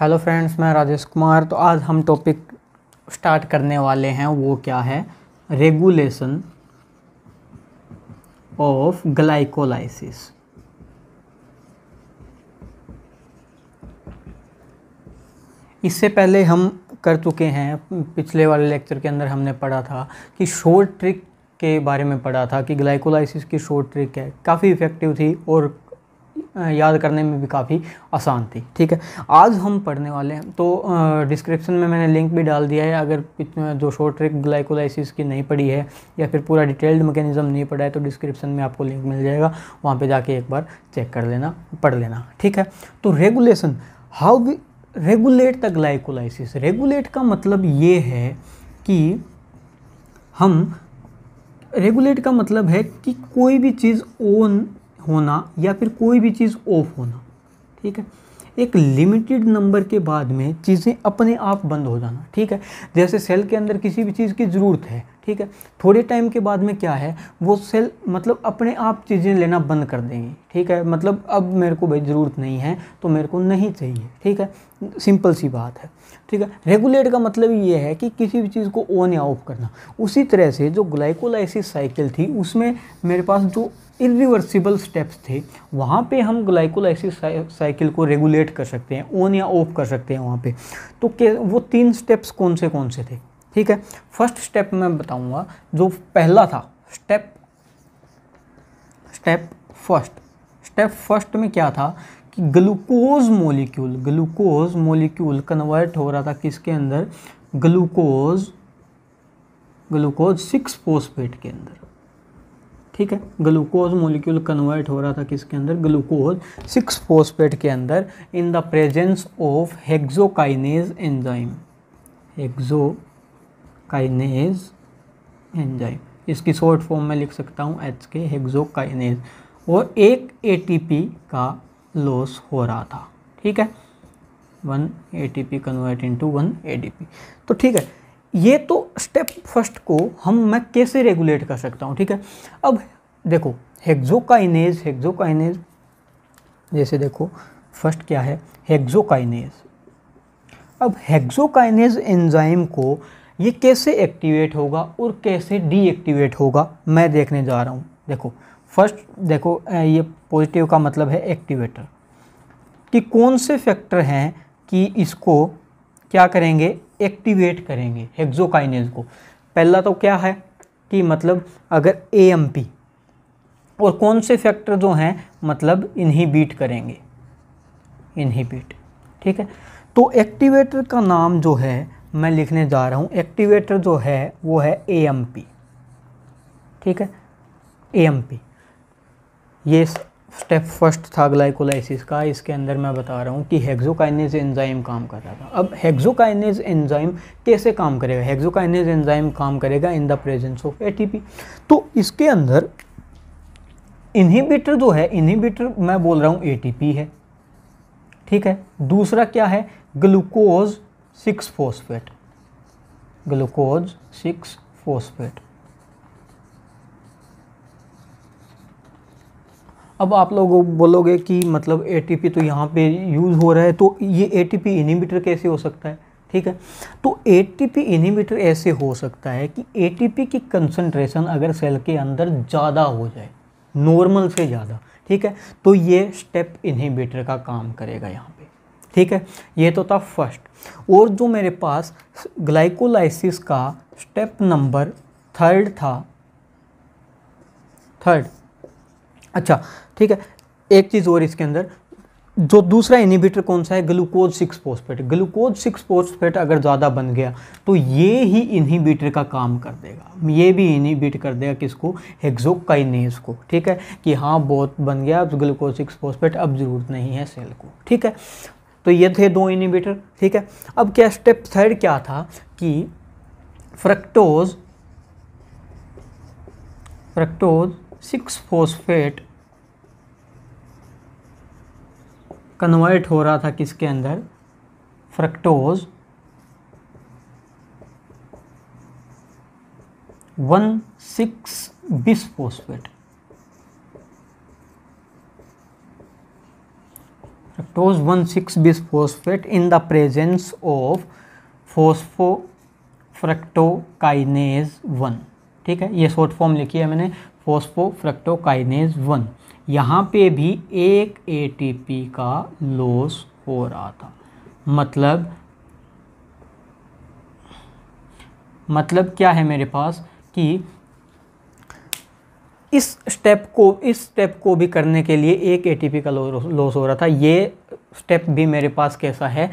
hello friends मैं राजेश कुमार तो आज हम टॉपिक स्टार्ट करने वाले हैं वो क्या है रेगुलेशन ऑफ ग्लाइकोलाइसिस इससे पहले हम कर चुके हैं पिछले वाले लेक्चर के अंदर हमने पढ़ा था कि शॉर्ट ट्रिक के बारे में पढ़ा था कि ग्लाइकोलाइसिस की शॉर्ट ट्रिक है काफ़ी इफ़ेक्टिव थी और याद करने में भी काफ़ी आसान थी ठीक है आज हम पढ़ने वाले हैं तो डिस्क्रिप्शन में मैंने लिंक भी डाल दिया है अगर जो शॉर्ट ट्रिक ग्लाइकोलाइसिस की नहीं पढ़ी है या फिर पूरा डिटेल्ड मैकेनिज्म नहीं पढ़ा है तो डिस्क्रिप्शन में आपको लिंक मिल जाएगा वहाँ पर जाके एक बार चेक कर लेना पढ़ लेना ठीक है तो regulation how we regulate the glycolysis regulate का मतलब ये है कि हम रेगुलेट का मतलब है कि कोई भी चीज़ ओन होना या फिर कोई भी चीज़ ऑफ होना ठीक है एक लिमिटेड नंबर के बाद में चीज़ें अपने आप बंद हो जाना ठीक है जैसे सेल के अंदर किसी भी चीज़ की ज़रूरत है ठीक है थोड़े टाइम के बाद में क्या है वो सेल मतलब अपने आप चीज़ें लेना बंद कर देंगे ठीक है मतलब अब मेरे को भाई ज़रूरत नहीं है तो मेरे को नहीं चाहिए ठीक है सिंपल सी बात है ठीक है रेगुलेट का मतलब ये है कि किसी भी चीज़ को ऑन या ऑफ करना उसी तरह से जो ग्लाइकोलाइसिस साइकिल थी उसमें मेरे पास जो इरिवर्सिबल स्टेप्स थे वहाँ पे हम ग्लाइकोलाइसिस साइकिल को रेगुलेट कर सकते हैं ऑन या ऑफ कर सकते हैं वहाँ पे तो के वो तीन स्टेप्स कौन से कौन से थे ठीक है फर्स्ट स्टेप मैं बताऊँगा जो पहला था step step first step first में क्या था कि glucose molecule glucose molecule convert हो रहा था किसके अंदर ग्लूकोज ग्लूकोज सिक्स फोस्फेट के अंदर ठीक है ग्लूकोज मोलिक्यूल कन्वर्ट हो रहा था किसके अंदर ग्लूकोज सिक्स फोस्पेट के अंदर in the presence of hexokinase enzyme hexokinase enzyme इसकी शॉर्ट फॉर्म में लिख सकता हूँ एच के हेक्सोकाइनेज और एक पी का लॉस हो रहा था ठीक है one A T P convert into one A D P तो ठीक है ये तो स्टेप फर्स्ट को हम मैं कैसे रेगुलेट कर सकता हूँ ठीक है अब देखो हेक्जोकाइनेज हेक्जोकाइनेज जैसे देखो फर्स्ट क्या है हेक्जोकाइनेज अब हेक्जोकाइनेज एंजाइम को ये कैसे एक्टिवेट होगा और कैसे डीएक्टिवेट होगा मैं देखने जा रहा हूँ देखो फर्स्ट देखो ये पॉजिटिव का मतलब है एक्टिवेटर कि कौन से फैक्टर हैं कि इसको क्या करेंगे एक्टिवेट करेंगे हेक्सोकाइनेज को पहला तो क्या है कि मतलब अगर ए और कौन से फैक्टर जो हैं मतलब इन्हीं बीट करेंगे इन्हीं बीट ठीक है तो एक्टिवेटर का नाम जो है मैं लिखने जा रहा हूँ एक्टिवेटर जो है वो है ए ठीक है ए एम पी ये स्टेप फर्स्ट था ग्लाइकोलाइसिस का इसके अंदर मैं बता रहा हूँ कि हेक्सोकाइनेज एंजाइम काम कर रहा था अब हेक्सोकाइनेज एंजाइम कैसे काम करेगा हेक्सोकाइनेज एंजाइम काम करेगा in the presence of ATP तो इसके अंदर इनहिबिटर जो है इनहिबिटर मैं बोल रहा हूँ एटीपी है ठीक है दूसरा क्या है glucose six phosphate glucose six phosphate अब आप लोग बोलोगे कि मतलब ए तो यहाँ पे यूज़ हो रहा है तो ये ए इनहिबिटर कैसे हो सकता है ठीक है तो ए इनहिबिटर ऐसे हो सकता है कि ए की कंसनट्रेशन अगर सेल के अंदर ज़्यादा हो जाए नॉर्मल से ज़्यादा ठीक है तो ये स्टेप इनहिबिटर का काम करेगा यहाँ पे ठीक है ये तो था फर्स्ट और जो मेरे पास ग्लाइकोलाइसिस का स्टेप नंबर थर्ड था थर्ड अच्छा ठीक है एक चीज़ और इसके अंदर जो दूसरा इनिबिटर कौन सा है glucose six phosphate glucose six phosphate अगर ज़्यादा बन गया तो ये ही इनिबिटर का काम कर देगा ये भी इनिबिट कर देगा किसको हेक्सोकाइनेज को ठीक है कि हाँ बहुत बन गया अब ग्लूकोज सिक्स पोस्फेट अब ज़रूरत नहीं है सेल को ठीक है तो ये थे दो इनिबिटर ठीक है अब क्या स्टेप थर्ड क्या था कि fructose fructose six phosphate convert हो रहा था किसके अंदर fructose one six one six 16 in the presence of phospho phosphofructokinase one ठीक है ये शॉर्ट फॉर्म लिखी है मैंने फोस्फो फोस्फोफ्रक्टोकाइनेज वन यहाँ पे भी एक एटीपी का लॉस हो रहा था मतलब मतलब क्या है मेरे पास कि इस स्टेप को इस स्टेप को भी करने के लिए एक एटीपी का लॉस हो रहा था ये स्टेप भी मेरे पास कैसा है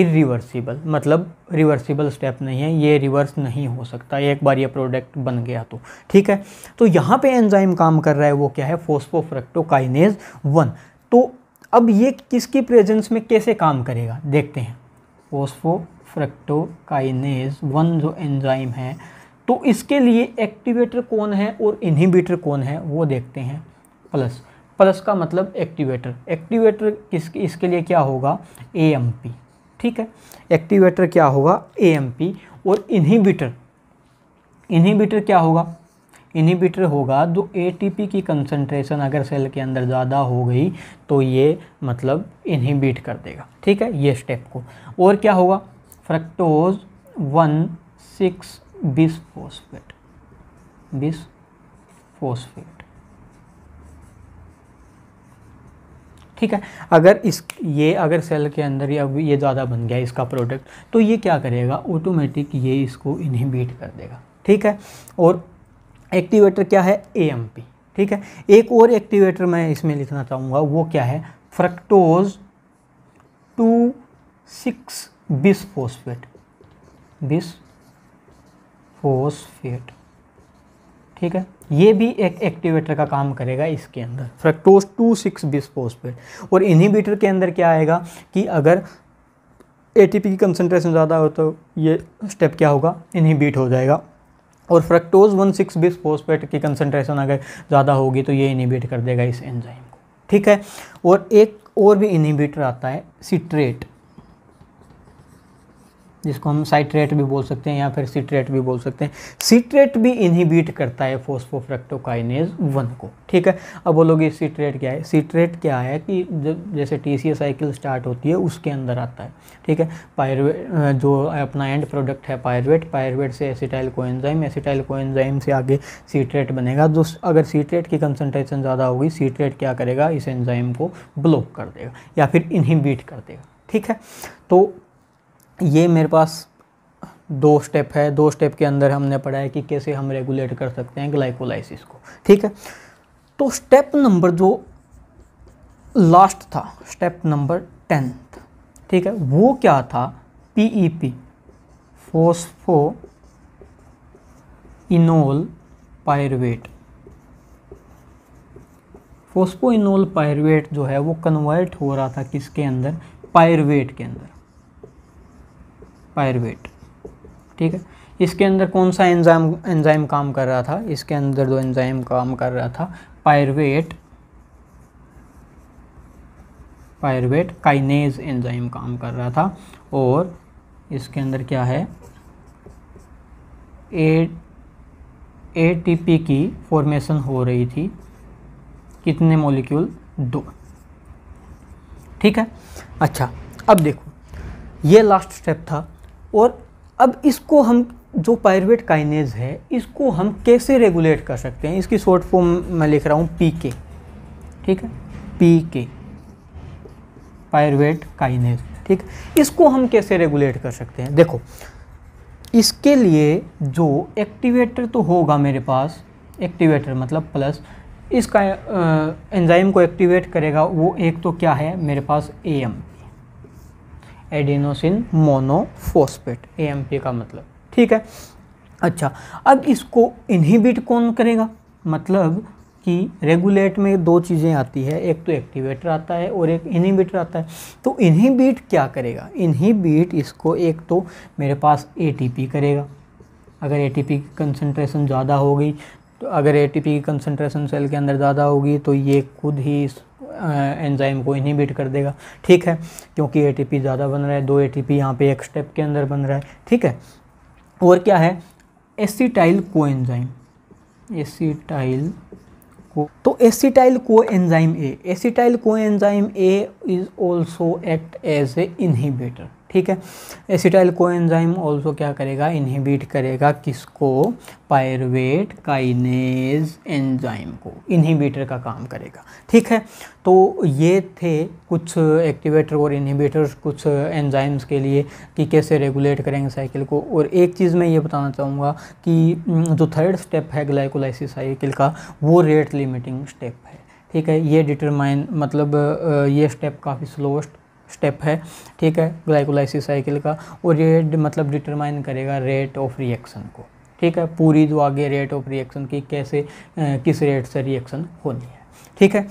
इरिवर्सिबल मतलब रिवर्सिबल स्टेप नहीं है ये रिवर्स नहीं हो सकता एक बार ये प्रोडक्ट बन गया तो ठीक है तो यहाँ पे एंजाइम काम कर रहा है वो क्या है फोस्फोफ्रक्टोकाइनेज वन तो अब ये किसकी प्रेजेंस में कैसे काम करेगा देखते हैं फोस्फोफ्रक्टोकाइनेज वन जो एंजाइम है तो इसके लिए एक्टिवेटर कौन है और इन्हीबिटर कौन है वो देखते हैं प्लस प्लस का मतलब एक्टिवेटर एक्टिवेटर किस इसके लिए क्या होगा ए ठीक है एक्टिवेटर क्या होगा ए और इन्हीबिटर इन्हीबिटर क्या होगा इन्हीबिटर होगा जो ए की कंसंट्रेशन अगर सेल के अंदर ज़्यादा हो गई तो ये मतलब इन्हीबिट कर देगा ठीक है ये स्टेप को और क्या होगा fructose one six bis phosphate bis phosphate ठीक है अगर इस ये अगर सेल के अंदर या ये ज़्यादा बन गया इसका प्रोडक्ट तो ये क्या करेगा ऑटोमेटिक ये इसको इनहिबिट कर देगा ठीक है और एक्टिवेटर क्या है ए ठीक है एक और एक्टिवेटर मैं इसमें लिखना चाहूँगा वो क्या है फ्रक्टोज टू सिक्स बिस बिस फोस्फेट ठीक है ये भी एक एक्टिवेटर का काम करेगा इसके अंदर फ्रक्टोज टू सिक्स बिस्फोस्फेट और इनहिबिटर के अंदर क्या आएगा कि अगर एटीपी की कंसनट्रेशन ज़्यादा हो तो ये स्टेप क्या होगा इनहिबिट हो जाएगा और fructose one six bis phosphate की कंसनट्रेशन अगर ज़्यादा होगी तो ये इनहिबिट कर देगा इस एंजाइम को ठीक है और एक और भी इनहिबिटर आता है सिट्रेट जिसको हम साइट्रेट भी बोल सकते हैं या फिर सिट्रेट भी बोल सकते हैं सिट्रेट भी इनहिबिट करता है फोस्फोफ्रेक्टोकाइनेज वन को ठीक है अब बोलोगे सिट्रेट क्या है सिट्रेट क्या है कि जब जैसे टी साइकिल स्टार्ट होती है उसके अंदर आता है ठीक है पायरवेट जो अपना एंड प्रोडक्ट है पायरवेट पायरवेट से एसिटाइल कोएंजाइम एसिटाइल कोएंजाइम से आगे सीट्रेट बनेगा जो अगर सीट्रेट की कंसनट्रेशन ज़्यादा होगी सीट्रेट क्या करेगा इस एंजाइम को ब्लॉक कर देगा या फिर इनहिबिट कर देगा ठीक है तो ये मेरे पास दो स्टेप है दो स्टेप के अंदर हमने पढ़ा है कि कैसे हम रेगुलेट कर सकते हैं ग्लाइकोलाइसिस को ठीक है तो स्टेप नंबर जो लास्ट था स्टेप नंबर टेंथ ठीक है वो क्या था P E P phospho enol pyruvate phospho enol pyruvate जो है वो कन्वर्ट हो रहा था किसके अंदर पायरवेट के अंदर पायरवेट ठीक है इसके अंदर कौन सा एंजाइम एंजाइम काम कर रहा था इसके अंदर दो एंजाइम काम कर रहा था पायरवेट पायरवेट काइनेज एंजाइम काम कर रहा था और इसके अंदर क्या है ए एटीपी की फॉर्मेशन हो रही थी कितने मॉलिक्यूल दो ठीक है अच्छा अब देखो ये लास्ट स्टेप था और अब इसको हम जो पायरवेट काइनेज है इसको हम कैसे रेगुलेट कर सकते हैं इसकी शॉर्ट फॉर्म मैं लिख रहा हूँ पी के ठीक है पी के पायरवेट काइनेज ठीक इसको हम कैसे रेगुलेट कर सकते हैं देखो इसके लिए जो एक्टिवेटर तो होगा मेरे पास एक्टिवेटर मतलब प्लस इसका एंजाइम को एक्टिवेट करेगा वो एक तो क्या है मेरे पास ए एम एडिनोसिन मोनोफोस्पेट ए का मतलब ठीक है अच्छा अब इसको इनहिबिट कौन करेगा मतलब कि रेगुलेट में दो चीज़ें आती है एक तो एक्टिवेटर आता है और एक इनहिबिटर आता है तो इनहिबिट क्या करेगा इनहिबिट इसको एक तो मेरे पास एटीपी करेगा अगर एटीपी की कंसनट्रेशन ज़्यादा हो गई तो अगर एटीपी की कंसनट्रेशन सेल के अंदर ज़्यादा होगी तो ये खुद ही एंजाइम को इनहिबिट कर देगा ठीक है क्योंकि ए ज़्यादा बन रहा है दो ए टी यहाँ पे एक स्टेप के अंदर बन रहा है ठीक है और क्या है एसीटाइल को एंजाइम एसीटाइल को तो acetyl coenzyme A acetyl coenzyme A is also act as a inhibitor ठीक है एसिटाइल को एनजाइम ऑल्सो क्या करेगा इनहिबिट करेगा किसको पायरवेट काइनेज एंजाइम को इनहिबिटर का काम करेगा ठीक है तो ये थे कुछ एक्टिवेटर और इनहिबिटर्स कुछ एंजाइम्स के लिए कि कैसे रेगुलेट करेंगे साइकिल को और एक चीज़ मैं ये बताना चाहूँगा कि हम्म, जो थर्ड स्टेप है ग्लाइकोलाइसिस साइकिल का वो रेट लिमिटिंग स्टेप है ठीक है ये डिटरमाइन मतलब ये स्टेप काफ़ी स्लोस्ट स्टेप है ठीक है ग्लाइकोलाइसिस साइकिल का और ये मतलब डिटरमाइन करेगा रेट ऑफ रिएक्शन को ठीक है पूरी जो आगे रेट ऑफ रिएक्शन की कैसे आ, किस रेट से रिएक्शन होनी है ठीक है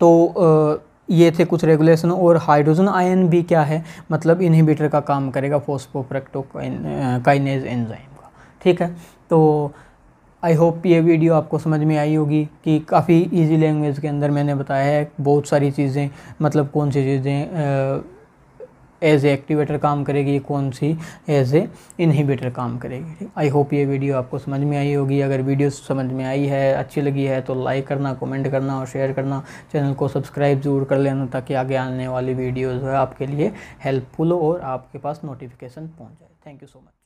तो आ, ये थे कुछ रेगुलेशन और हाइड्रोजन आयन भी क्या है मतलब इनहिबिटर का काम करेगा फोस्पोप्रेक्टोकाइनेज काइनेज एंजाइम का ठीक है तो आई होप ये वीडियो आपको समझ में आई होगी कि काफ़ी इजी लैंग्वेज के अंदर मैंने बताया है बहुत सारी चीज़ें मतलब कौन सी चीज़ें एज ए एक्टिवेटर काम करेगी कौन सी एज ए इनहिबिटर काम करेगी आई होप ये वीडियो आपको समझ में आई होगी अगर वीडियो समझ में आई है अच्छी लगी है तो लाइक करना कमेंट करना और शेयर करना चैनल को सब्सक्राइब ज़रूर कर लेना ताकि आगे आने वाली वीडियोज़ आपके लिए हेल्पफुल हो और आपके पास नोटिफिकेशन पहुँच जाए थैंक यू सो मच